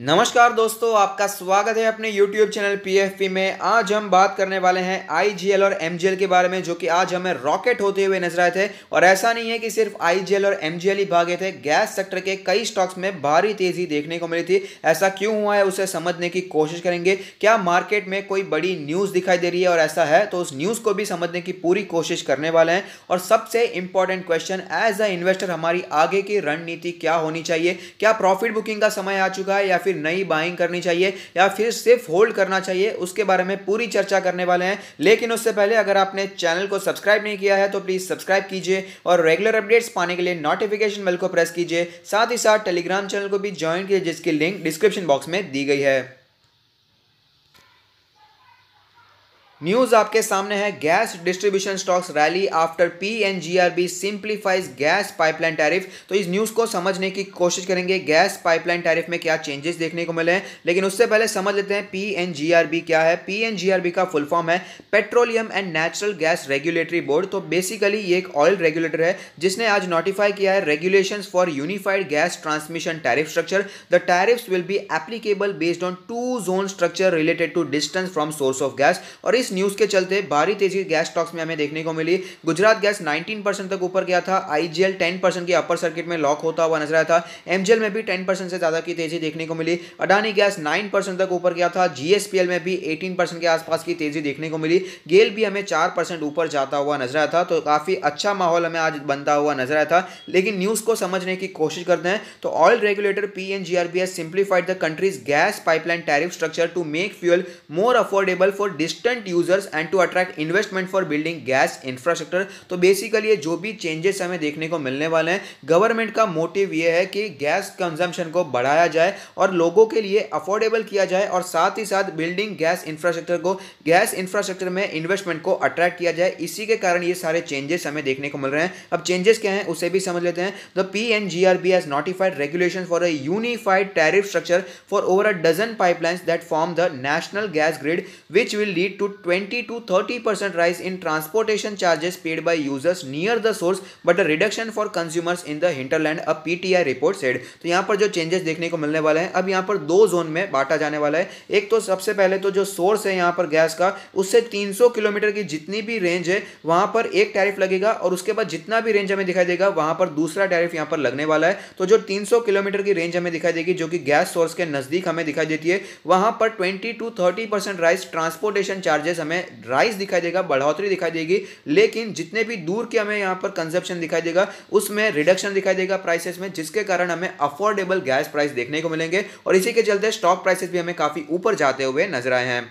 नमस्कार दोस्तों आपका स्वागत है अपने YouTube चैनल PFP में आज हम बात करने वाले हैं IGL और MGL के बारे में जो कि आज हमें रॉकेट होते हुए नजर आए थे और ऐसा नहीं है कि सिर्फ IGL और MGL ही भागे थे गैस सेक्टर के कई स्टॉक्स में भारी तेजी देखने को मिली थी ऐसा क्यों हुआ है उसे समझने की कोशिश करेंगे क्या मार्केट में कोई बड़ी न्यूज़ दिखाई दे रही है और ऐसा है तो उस न्यूज़ को भी समझने की पूरी कोशिश करने वाले हैं और सबसे important question as a investor हमारी आगे की रणनीति क्या होनी चाहिए क्या प्रॉफिट बुकिंग का समय आ चुका है या फिर नई बाइंग करनी चाहिए या फिर सिर्फ होल्ड करना चाहिए उसके बारे में पूरी चर्चा करने वाले हैं लेकिन उससे पहले अगर आपने चैनल को सब्सक्राइब नहीं किया है तो प्लीज़ सब्सक्राइब कीजिए और रेगुलर अपडेट्स पाने के लिए नोटिफिकेशन बेल को प्रेस कीजिए साथ ही साथ टेलीग्राम चैनल को भी ज्वाइन कीजिए जिसकी लिंक डिस्क्रिप्शन बॉक्स में दी गई है न्यूज आपके सामने है gas distribution stocks rally after P N G simplifies gas pipeline tariff तो इस न्यूज को समझने की कोशिश करेंगे गैस पाइपलाइन टैरिफ में क्या चेंजेस देखने को मिले हैं लेकिन उससे पहले समझ लेते हैं पी एन जी क्या है पी एन जी का फुल फॉर्म है petroleum and natural gas regulatory board तो बेसिकली ये एक ऑयल रेगुलेटर है जिसने आज नोटिफाई किया है regulation for unified gas transmission tariff structure the tariff will be applicable based on two zone structure related to distance from source of gas और इस इस न्यूज़ के चलते भारी तेजी गैस स्टॉक्स में हमें देखने को मिली गुजरात गैस 19 परसेंट तक ऊपर गया था आईजीएल 10 परसेंट के अपर सर्किट में लॉक होता हुआ नजर आया था एमजीएल में भी 10 परसेंट से ज़्यादा की तेजी देखने को मिली अडानी गैस 9 परसेंट तक ऊपर गया था जीएसपीएल में भी 18 परसेंट के आसपास की तेजी देखने को मिली गेल भी हमें चार ऊपर जाता हुआ नजर आया था तो काफ़ी अच्छा माहौल हमें आज बनता हुआ नजर आया था लेकिन न्यूज़ को समझने की कोशिश करते हैं तो oil regulator P N G R B S simplified the country's gas pipeline tariff structure to make fuel more affordable for distant users and to attract investment for building gas infrastructure तो basically ये जो भी changes हमें देखने को मिलने वाले हैं गवर्नमेंट का मोटिव ये है कि गैस कंजम्पशन को बढ़ाया जाए और लोगों के लिए अफोर्डेबल किया जाए और साथ ही साथ बिल्डिंग गैस इंफ्रास्ट्रक्चर को गैस इंफ्रास्ट्रक्चर में इन्वेस्टमेंट को अट्रैक्ट किया जाए इसी के कारण ये सारे चेंजेस हमें देखने को मिल रहे हैं अब चेंजेस क्या हैं उसे भी समझ लेते हैं the P N G R B has notified regulation for a unified tariff structure for over a dozen pipelines that form the national gas grid which will lead to 20 to 30 percent rise in transportation charges paid by users near the but reduction for consumers in the hinterland the P T I report said तो यहाँ पर जो changes देखने को मिलने वाले हैं अब यहाँ पर दो जोन में बांटा जाने वाला है एक तो सबसे पहले तो जो सोर्स है यहाँ पर गैस का उससे तीन सौ किलोमीटर की जितनी भी रेंज है वहाँ पर एक टैरिफ लगेगा और उसके बाद जितना भी रेंज हमें दिखाई देगा वहाँ पर दूसरा टैरिफ यहाँ पर लगने वाला है तो जो तीन सौ किलोमीटर की रेंज हमें दिखाई देगी जो कि गैस सोर्स के नज़दीक हमें दिखाई देती है वहाँ पर twenty two thirty percent rise transportation charges price हमें राइस दिखाई देगा बढ़ोतरी दिखाई देगी लेकिन जितने भी दूर के हमें यहाँ पर कंजप्शन दिखाई देगा उसमें रिडक्शन दिखाई देगा प्राइसेस में जिसके कारण हमें अफोर्डेबल गैस प्राइस देखने को मिलेंगे और इसी के चलते स्टॉक प्राइसेस भी हमें काफ़ी ऊपर जाते हुए नजर आए हैं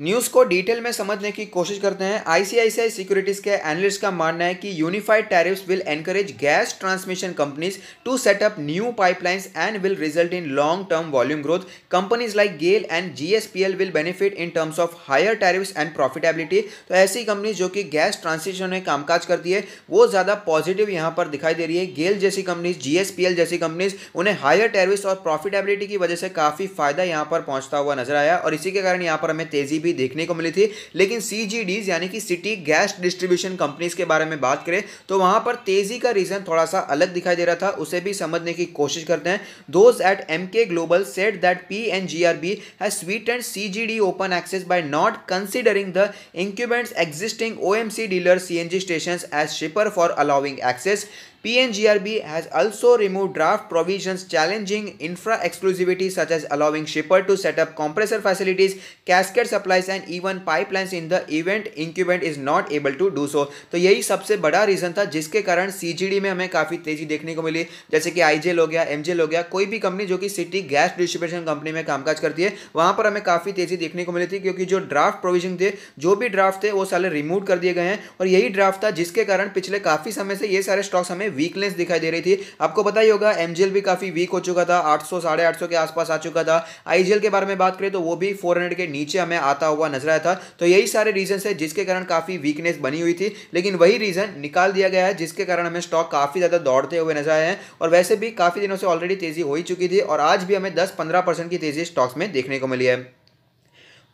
न्यूज़ को डिटेल में समझने की कोशिश करते हैं आईसीआईसीआई सिक्योरिटीज़ के एनालिस्ट का मानना है कि unified tariffs will encourage gas transmission companies to set up new pipelines and will result in long term volume growth companies like GAIL and GSPL will benefit in terms of higher tariffs and profitability तो ऐसी companies जो कि gas transmission में कामकाज करती है वो ज़्यादा पॉजिटिव यहाँ पर दिखाई दे रही है गेल जैसी कंपनीज जीएसपीएल जैसी कंपनीज उन्हें हायर टैरिफ्स और प्रॉफिटेबिलिटी की वजह से काफ़ी फायदा यहाँ पर पहुँचता हुआ नजर आया और इसी के कारण यहाँ पर हमें तेज़ी भी भी देखने को मिली थी लेकिन सी यानी कि सिटी गैस डिस्ट्रीब्यूशन कंपनीज के बारे में बात करें तो वहाँ पर तेजी का रीजन थोड़ा सा अलग दिखाई दे रहा था उसे भी समझने की कोशिश करते हैं those at M global set that P N G R B है sweet and C G D open access by not considering the incumbents existing O M C dealer C N G station as shipper for allowing access PNGRB has also removed draft provisions challenging infra exclusivity such as allowing shipper to set up compressor facilities, cascade supplies and even pipelines in the event incumbent is not able to do so. तो यही सबसे बड़ा reason था जिसके कारण CGD में हमें काफ़ी तेज़ी देखने को मिली जैसे कि आईजेल हो गया एमजेल हो गया कोई भी कंपनी जो कि सिटी गैस डिस्ट्रीब्यूशन कंपनी में कामकाज करती है वहाँ पर हमें काफ़ी तेज़ी देखने को मिली थी क्योंकि जो ड्राफ्ट प्रोविजन थे जो भी ड्राफ्ट थे वो सारे रिमूव कर दिए गए हैं और यही ड्राफ्ट था जिसके कारण पिछले काफ़ी समय से ये सारे स्टॉक्स हमें वीकनेस दिखाई दे रही थी आपको पता ही होगा एमजीएल भी काफ़ी वीक हो चुका था 800 साढ़े आठ के आसपास आ चुका था आईजीएल के बारे में बात करें तो वो भी 400 के नीचे हमें आता हुआ नजर आया था तो यही सारे रीजन है जिसके कारण काफ़ी वीकनेस बनी हुई थी लेकिन वही रीज़न निकाल दिया गया है जिसके कारण हमें स्टॉक काफ़ी ज़्यादा दौड़ते हुए नजर आए हैं और वैसे भी काफ़ी दिनों से ऑलरेडी तेज़ी हो ही चुकी थी और आज भी हमें दस पंद्रह की तेज़ी स्टॉक्स में देखने को मिली है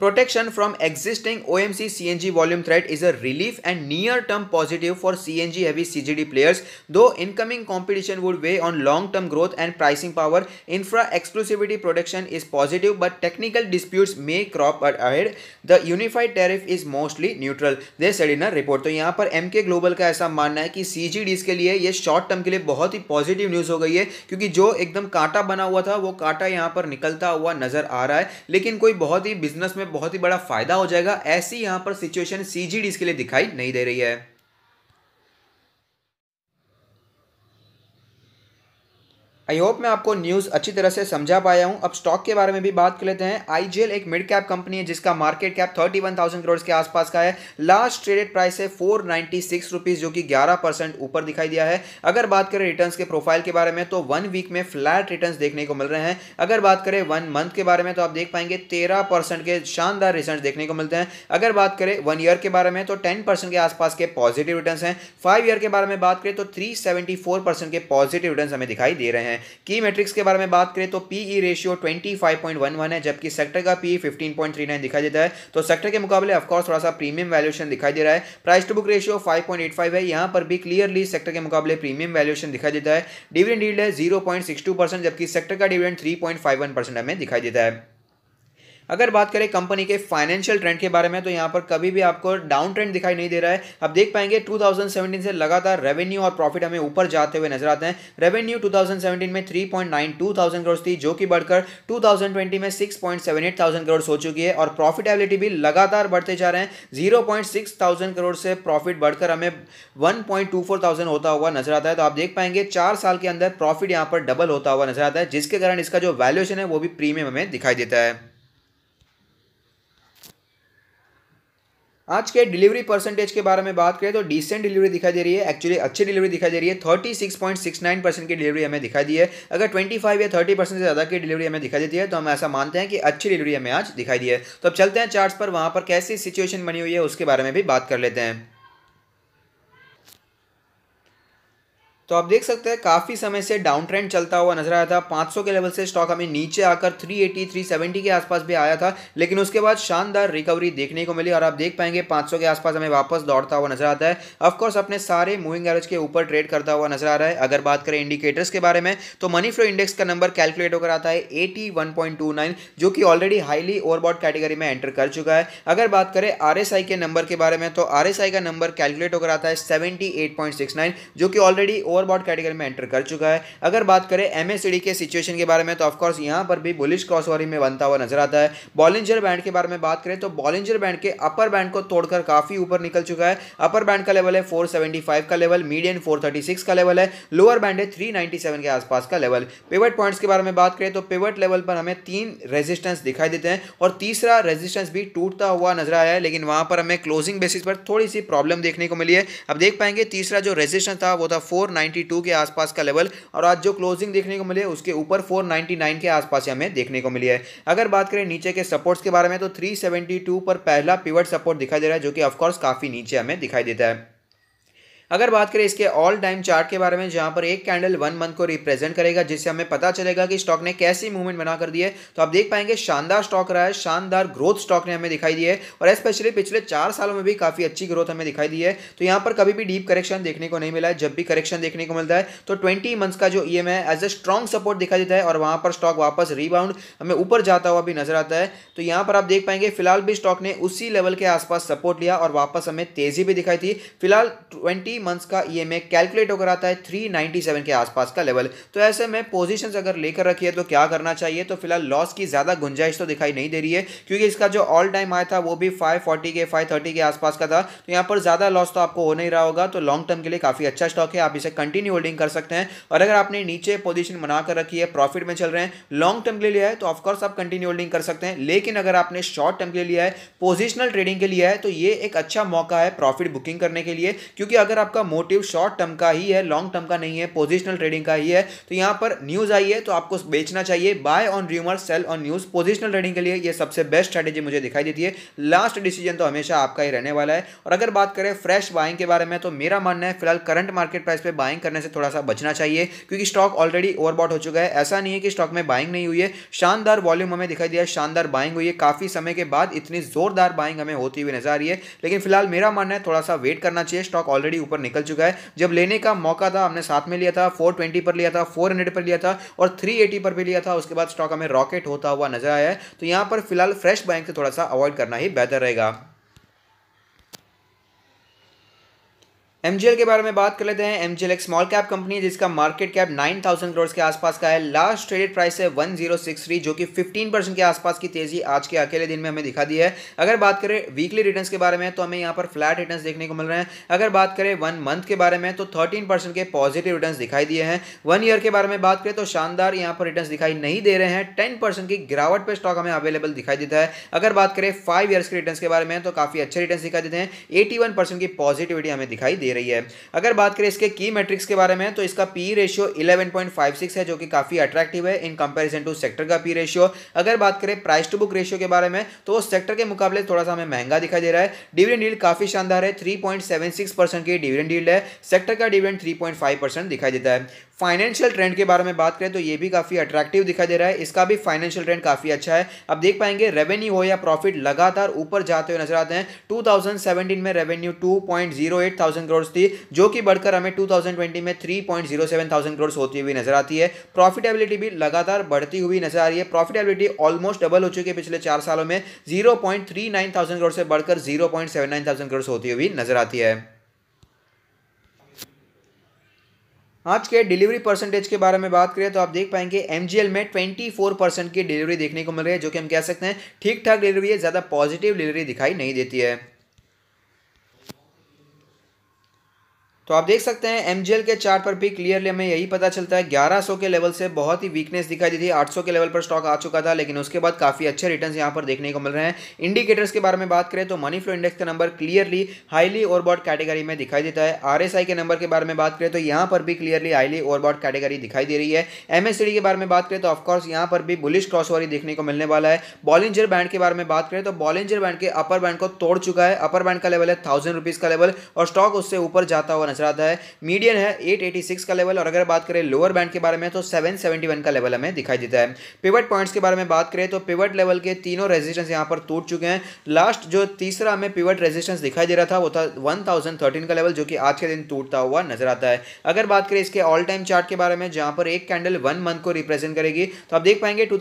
Protection from existing OMC CNG volume threat is a relief and near-term positive for CNG-heavy CGD players, though incoming competition would weigh on long-term growth and pricing power. Infra exclusivity protection is positive, but technical disputes may crop ahead. The unified tariff is mostly neutral. They said in a report. to yahan par mk global ka aisa manna hai ki cgds ke liye ye short term ke liye bahut hi positive news ho gayi hai kyunki jo ekdam kaanta bana hua tha wo kaanta yahan par nikalta hua nazar aa raha hai lekin koi bahut hi business mein बहुत ही बड़ा फायदा हो जाएगा ऐसी यहाँ पर situation सी के लिए दिखाई नहीं दे रही है आई होप मैं आपको न्यूज़ अच्छी तरह से समझा पाया हूँ अब स्टॉक के बारे में भी बात कर लेते हैं आई एक मिड कैप कंपनी है जिसका market cap thirty one thousand crore के आसपास का है लास्ट ट्रेडेड प्राइस है फोर नाइन्टी सिक्स रुपीज़ जो कि ग्यारह परसेंट ऊपर दिखाई दिया है अगर बात करें रिटर्न के प्रोफाइल के बारे में तो वन वीक में फ्लैट रिटर्न देखने को मिल रहे हैं अगर बात करें वन मंथ के बारे में तो आप देख पाएंगे तेरह के शानदार रिटर्न देखने को मिलते हैं अगर बात करें वन ईयर के बारे में तो टेन के आसपास के पॉजिटिव रिटर्न हैं फाइव ईयर के बारे में बात करें तो थ्री के पॉजिटिव रिटर्न हमें दिखाई दे रहे हैं हैं की मैट्रिक्स के बारे में बात करें तो पीई रेशियो 25.11 है जबकि सेक्टर का पीई 15.39 e दिखाई देता है तो सेक्टर के मुकाबले ऑफकोर्स थोड़ा सा प्रीमियम वैल्यूशन दिखाई दे रहा है price to book ratio five है यहाँ पर भी क्लियरली सेक्टर के मुकाबले प्रीमियम वैल्यूशन दिखाई देता है डिविडेंड डील है जीरो जबकि सेक्टर का डिविडेंड थ्री पॉइंट हमें दिखाई देता है अगर बात करें कंपनी के फाइनेंशियल ट्रेंड के बारे में तो यहाँ पर कभी भी आपको डाउन ट्रेंड दिखाई नहीं दे रहा है आप देख पाएंगे 2017 से लगातार रेवेन्यू और प्रॉफिट हमें ऊपर जाते हुए नजर आते हैं रेवेन्यू 2017 में 3.92 थाउजेंड करोड़ थी जो कि बढ़कर 2020 में 6.78 थाउजेंड करोड़ हो चुकी है और प्रॉफिटेबिलिटी भी लगातार बढ़ते जा रहे हैं जीरो थाउजेंड करोड़ से प्रॉफिट बढ़कर हमें वन थाउजेंड होता हुआ नजर आता है तो आप देख पाएंगे चार साल के अंदर प्रॉफिट यहाँ पर डबल होता हुआ नजर आता है जिसके कारण इसका जो वैल्यूएशन है वो भी प्रीमियम हमें दिखाई देता है आज के डिलीवरी परसेंटेज के बारे में बात करें तो डिसेंट डिलीवरी दिखाई दे रही है एक्चुअली अच्छी डिलीवरी दिखाई दे रही है thirty six point six nine percent की डिलीवरी हमें दिखाई दी है अगर ट्वेंटी फाइव या थर्टी परसेंट से ज़्यादा की डिलीवरी हमें दिखाई देती है तो हम ऐसा मानते हैं कि अच्छी डिलीवरी हमें आज दिखाई दी है तो अब चलते हैं चार्ट पर वहाँ पर कैसी सिचुएशन बनी हुई है उसके बारे में भी बात कर लेते हैं तो आप देख सकते हैं काफ़ी समय से डाउन ट्रेंड चलता हुआ नजर आया था 500 के लेवल से स्टॉक हमें नीचे आकर 380, 370 के आसपास भी आया था लेकिन उसके बाद शानदार रिकवरी देखने को मिली और आप देख पाएंगे 500 के आसपास हमें वापस दौड़ता हुआ नजर आता है ऑफकोर्स अपने सारे मूविंग एवरेज के ऊपर ट्रेड करता हुआ नजर आ रहा है अगर बात करें इंडिकेटर्स के बारे में तो मनी फ्लो इंडेक्स का नंबर कैलकुलेट होकर आता है एटी जो कि ऑलरेडी हाईली ओवरबॉड कैटेगरी में एंटर कर चुका है अगर बात करें आर के नंबर के बारे में तो आर का नंबर कैलकुलेट होकर आता है सेवेंटी जो कि ऑलरेडी ओवरबॉट कैटेगरी में एंटर कर चुका है अगर बात करें एम के सिचुएशन के बारे में तो ऑफकोर्स यहाँ पर भी बुलिश क्रॉस में बनता हुआ नजर आता है बॉलिंजर बैंड के बारे में बात करें तो बॉलिंजर बैंड के अपर बैंड को तोड़कर काफ़ी ऊपर निकल चुका है अपर बैंड का लेवल है फोर का लेवल मीडियम फोर का लेवल है लोअर बैंड है थ्री के आसपास का लेवल पेवट पॉइंट्स के बारे में बात करें तो पेवट लेवल पर हमें तीन रेजिस्टेंस दिखाई देते हैं और तीसरा रेजिस्टेंस भी टूटता हुआ नजर आया है लेकिन वहां पर हमें क्लोजिंग बेसिस पर थोड़ी सी प्रॉब्लम देखने को मिली है अब देख पाएंगे तीसरा जो रेजिस्टेंस था वो था 492 के आसपास का लेवल और आज जो क्लोजिंग देखने को मिली है उसके ऊपर 499 के आसपास हमें देखने को मिली है अगर बात करें नीचे के सपोर्ट्स के बारे में तो 372 पर पहला पिवट सपोर्ट दिखाई दे रहा है जो कि ऑफकोर्स काफ़ी नीचे हमें दिखाई देता है अगर बात करें इसके ऑल टाइम चार्ट के बारे में जहाँ पर एक कैंडल वन मंथ को रिप्रेजेंट करेगा जिससे हमें पता चलेगा कि स्टॉक ने कैसी मूवमेंट बना कर दी है तो आप देख पाएंगे शानदार स्टॉक रहा है शानदार ग्रोथ स्टॉक ने हमें दिखाई दी है और स्पेशली पिछले चार सालों में भी काफ़ी अच्छी ग्रोथ हमें दिखाई दी है तो यहाँ पर कभी भी डीप करेक्शन देखने को नहीं मिला है जब भी करेक्शन देखने को मिलता है तो ट्वेंटी मंथ का जो ई एम है एज ए स्ट्रॉन्ग सपोर्ट दिखाई देता है और वहां पर स्टॉक वापस रीबाउंड हमें ऊपर जाता हुआ भी नजर आता है तो यहाँ पर आप देख पाएंगे फिलहाल भी स्टॉक ने उसी लेवल के आसपास सपोर्ट लिया और वापस हमें तेजी भी दिखाई थी फिलहाल ट्वेंटी मंथ्स का ई e कैलकुलेट होकर आता है 397 के आसपास का लेवल तो ऐसे में पोजीशंस अगर लेकर रखी है तो क्या करना चाहिए तो फिलहाल लॉस की ज़्यादा गुंजाइश तो दिखाई नहीं दे रही है क्योंकि इसका जो ऑल टाइम आया था वो भी 540 के 530 के आसपास का था तो यहाँ पर ज़्यादा लॉस तो आपको हो नहीं रहा होगा तो लॉन्ग टर्म के लिए काफ़ी अच्छा स्टॉक है आप इसे कंटिन्यू होल्डिंग कर सकते हैं और अगर आपने नीचे पोजीशन बना रखी है प्रॉफिट में चल रहे हैं लॉन्ग टर्म के लिए है तो ऑफकोर्स आप कंटिन्यू होल्डिंग कर सकते हैं लेकिन अगर आपने शॉर्ट टर्म के लिए लिया है पोजिशनल ट्रेडिंग के लिए है तो ये एक अच्छा मौका है प्रॉफिट बुकिंग करने के लिए क्योंकि अगर आप आपका मोटिव शॉर्ट टर्म का ही है लॉन्ग टर्म का नहीं है पोजिशनल ट्रेडिंग का ही है तो यहाँ पर न्यूज़ आई है तो आपको बेचना चाहिए buy on rumour sell on news positional trading के लिए ये सबसे बेस्ट स्ट्रेटेजी मुझे दिखाई देती है लास्ट डिसीजन तो हमेशा आपका ही रहने वाला है और अगर बात करें फ्रेश बाइंग के बारे में तो मेरा मानना है फिलहाल करंट मार्केट प्राइस पर बाइंग करने से थोड़ा सा बचना चाहिए क्योंकि स्टॉक ऑलरेडी ओवरबॉट हो चुका है ऐसा नहीं है कि स्टॉक में बाइंग नहीं हुई है शानदार वॉल्यूम हमें दिखाई दिया शानदार बाइंग हुई है काफ़ी समय के बाद इतनी जोरदार बाइंग हमें होती हुई नजर आ रही है लेकिन फिलहाल मेरा मानना है थोड़ा सा वेट करना चाहिए स्टॉक ऑलरेडी ऊपर ऊपर निकल चुका है जब लेने का मौका था हमने साथ में लिया था फोर पर लिया था फोर पर लिया था और थ्री पर भी लिया था उसके बाद स्टॉक हमें रॉकेट होता हुआ नजर आया है तो यहाँ पर फिलहाल फ्रेश बैंक से थोड़ा सा अवॉइड करना ही बेहतर रहेगा एम के बारे में बात कर लेते हैं एम एक स्मॉल कैप कंपनी है जिसका मार्केट कैप 9000 करोड़ के आसपास का है लास्ट ट्रेडेड प्राइस है 1063 जो कि 15 परसेंट के आसपास की तेजी आज के अकेले दिन में हमें दिखा दी है अगर बात करें वीकली रिटर्न्स के बारे में तो हमें यहाँ पर फ्लैट रिटर्न देखने को मिल रहे हैं अगर बात करें वन मंथ के बारे में तो थर्टीन के पॉजिटिव रिटर्न दिखाई दिए हैं वन ईयर के बारे में बात करें तो शानदार यहाँ पर रिटर्न दिखाई नहीं दे रहे हैं टेन की गिरावट पर स्टॉक हमें अवेलेबल दिखाई देता है अगर बात करें फाइव ईयर्स के रिटर्न के बारे में तो काफी अच्छे रिटर्न दिखाई देते हैं एटी की पॉजिटिविटी हमें दिखाई दे रही है अगर बात करें इसके की मैट्रिक्स के बारे में तो इसका पी रेशियो 11.56 है जो कि काफ़ी अट्रैक्टिव है इन कंपेरिजन टू सेक्टर का पी रेशियो अगर बात करें प्राइस टू बुक रेशियो के बारे में तो वो सेक्टर के मुकाबले थोड़ा सा हमें महंगा दिखाई दे रहा है डिविडेंड डील काफ़ी शानदार है थ्री की डिविडेंड डील है सेक्टर का डिविडेंड थ्री दिखाई देता है फाइनेंशियल ट्रेंड के बारे में बात करें तो ये भी काफ़ी अट्रैक्टिव दिखाई दे रहा है इसका भी फाइनेंशियल ट्रेंड काफ़ी अच्छा है अब देख पाएंगे रेवेन्यू हो या प्रॉफिट लगातार ऊपर जाते हुए नजर आते हैं 2017 में रेवेन्यू 2.08 थाउजेंड करोड़ थी जो कि बढ़कर हमें 2020 में 3.07 थाउजेंड करोड़ होती हुई नजर आती है प्रॉफिटेबिलिटी भी लगातार बढ़ती हुई नजर आ रही है प्रॉफिटेबिलिटी ऑलमोस्ट डबल हो चुकी है पिछले चार सालों में जीरो थाउजेंड करोड़ से बढ़कर जीरो थाउजेंड करोड़ होती हुई नजर आती है आज के डिलीवरी परसेंटेज के बारे में बात करें तो आप देख पाएंगे एम में 24 परसेंट की डिलीवरी देखने को मिल रही है जो कि हम कह सकते हैं ठीक ठाक डिलीवरी है ज़्यादा पॉजिटिव डिलीवरी दिखाई नहीं देती है तो आप देख सकते हैं एम के चार्ट पर भी क्लियरली हमें यही पता चलता है 1100 के लेवल से बहुत ही वीकनेस दिखाई दी थी 800 के लेवल पर स्टॉक आ चुका था लेकिन उसके बाद काफ़ी अच्छे रिटर्न्स यहाँ पर देखने को मिल रहे हैं इंडिकेटर्स के बारे में बात करें तो मनी फ्लो इंडेक्स का number clearly highly overbought category में दिखाई देता है आर के नंबर के बारे में बात करें तो यहाँ पर भी क्लियरली हाईली ओवरबॉड कैटेगरी दिखाई दे रही है एम के बारे में बात करें तो ऑफकोर्स यहाँ पर भी बुलिश वाली देखने को मिलने वाला है बॉलिंजर बैंड के बारे में बात करें तो बॉलिंजर बैंड के अपर बैंड को तोड़ चुका है अपर बैंड का लेवल है थाउजेंड का लेवल और स्टॉक उससे ऊपर जाता हुआ पहुंच रहा था मीडियन है 886 का लेवल और अगर बात करें लोअर बैंड के बारे में तो 771 का लेवल हमें दिखाई देता है पिवट पॉइंट्स के बारे में बात करें तो पिवट लेवल के तीनों रेजिस्टेंस यहाँ पर टूट चुके हैं लास्ट जो तीसरा हमें पिवट रेजिस्टेंस दिखाई दे रहा था वो था वन का लेवल जो कि आज के दिन टूटता हुआ नजर आता है अगर बात करें इसके ऑल टाइम चार्ट के बारे में जहाँ पर एक कैंडल वन मंथ को रिप्रेजेंट करेगी तो आप देख पाएंगे टू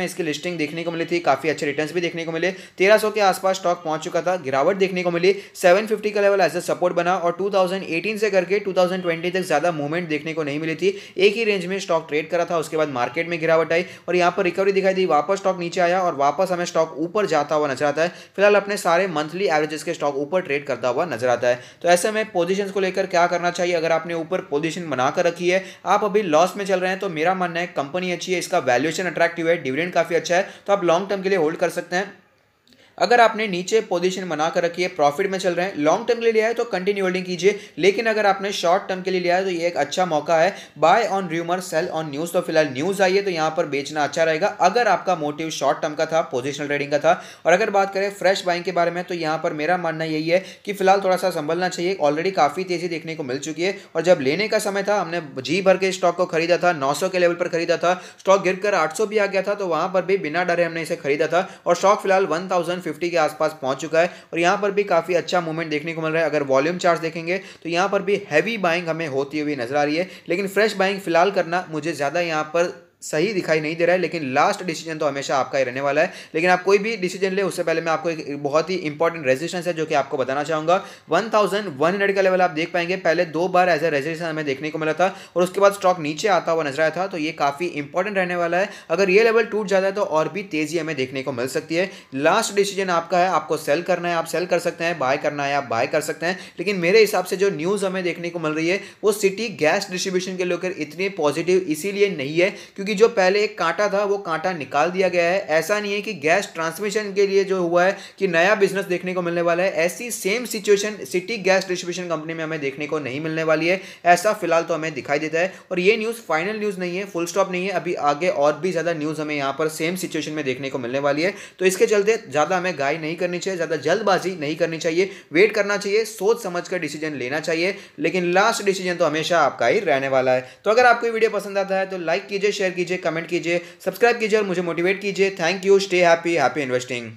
में इसकी लिस्टिंग देखने को मिली थी काफी अच्छे रिटर्न भी देखने को मिले तेरह के आसपास स्टॉक पहुंच चुका था गिरावट देखने को मिली 750 का लेवल एज ए सपोर्ट बना और 2018 2018 से करके 2020 तक ज़्यादा मूवमेंट देखने को नहीं मिली थी एक ही रेंज में स्टॉक ट्रेड करा था उसके बाद मार्केट में गिरावट आई और यहाँ पर रिकवरी दिखाई दी वापस स्टॉक नीचे आया और वापस हमें स्टॉक ऊपर जाता हुआ नजर आता है फिलहाल अपने सारे मंथली एवरेजेस के स्टॉक ऊपर ट्रेड करता हुआ नजर आता है तो ऐसे में पोजिशन को लेकर क्या करना चाहिए अगर आपने ऊपर पोजिशन बनाकर रखी है आप अभी लॉस में चल रहे हैं तो मेरा मानना है कंपनी अच्छी है इसका वैल्यूएशन अट्रैक्टिव है डिविडेंड काफ़ी अच्छा है तो आप लॉन्ग टर्म के लिए होल्ड कर सकते हैं अगर आपने नीचे पोजीशन बना कर रखी है प्रॉफिट में चल रहे हैं लॉन्ग टर्म के लिए लिया है तो कंटिन्यू होल्डिंग कीजिए लेकिन अगर आपने शॉर्ट टर्म के लिए लिया है तो ये एक अच्छा मौका है buy on rumour sell on news तो फिलहाल न्यूज़ आई है तो यहाँ पर बेचना अच्छा रहेगा अगर आपका मोटिव शॉर्ट टर्म का था पोजिशनल ट्रेडिंग का था और अगर बात करें फ्रेश बाइंग के बारे में तो यहाँ पर मेरा मानना यही है कि फिलहाल थोड़ा सा संभलना चाहिए ऑलरेडी काफ़ी तेज़ी देखने को मिल चुकी है और जब लेने का समय था हमने जी भर के स्टॉक को खरीदा था नौ के लेवल पर खरीदा था स्टॉक गिर कर भी आ गया था तो वहाँ पर भी बिना डरे हमने इसे खरीदा था और स्टॉक फिलहाल वन थाउजेंड के आसपास पहुंच चुका है और यहां पर भी काफ़ी अच्छा मूवमेंट देखने को मिल रहा है अगर वॉल्यूम चार्ज देखेंगे तो यहां पर भी हैवी बाइंग हमें होती हुई नजर आ रही है लेकिन फ्रेश बाइंग फिलहाल करना मुझे ज़्यादा यहां पर सही दिखाई नहीं दे रहा है लेकिन लास्ट डिसीजन तो हमेशा आपका ही रहने वाला है लेकिन आप कोई भी डिसीजन ले उससे पहले मैं आपको एक बहुत ही इंपॉर्टेंट रेजिस्टेंस है जो कि आपको बताना वन 1100 का लेवल आप देख पाएंगे पहले दो बार एज ए रेजिस्टेंस हमें देखने को मिला था और उसके बाद स्टॉक नीचे आता हुआ नजर आया था तो ये काफ़ी इंपॉर्टेंट रहने वाला है अगर ये लेवल टूट जाता है तो और भी तेज़ी हमें देखने को मिल सकती है लास्ट डिसीजन आपका है आपको सेल करना है आप सेल कर सकते हैं बाय करना है आप बाय कर सकते हैं लेकिन मेरे हिसाब से जो न्यूज़ हमें देखने को मिल रही है वो सिटी गैस डिस्ट्रीब्यूशन के लेकर इतनी पॉजिटिव इसीलिए नहीं है क्योंकि क्योंकि जो पहले एक कांटा था वो कांटा निकाल दिया गया है ऐसा नहीं है कि गैस ट्रांसमिशन के लिए जो हुआ है कि नया बिजनेस देखने को मिलने वाला है ऐसी same situation city gas distribution company में हमें देखने को नहीं मिलने वाली है ऐसा फिलहाल तो हमें दिखाई देता है और ये न्यूज़ फाइनल न्यूज़ नहीं है फुल स्टॉप नहीं है अभी आगे और भी ज़्यादा न्यूज़ हमें यहाँ पर सेम सिचुएशन में देखने को मिलने वाली है तो इसके चलते ज़्यादा हमें गाय नहीं करनी चाहिए ज़्यादा जल्दबाजी नहीं करनी चाहिए वेट करना चाहिए सोच समझ कर डिसीजन लेना चाहिए लेकिन लास्ट डिसीजन तो हमेशा आपका ही रहने वाला है तो अगर आपको वीडियो पसंद आता है तो लाइक कीजिए शेयर कीजिए कीजिए कमेंट कीजिए सब्सक्राइब कीजिए और मुझे मोटिवेट कीजिए thank you stay happy happy investing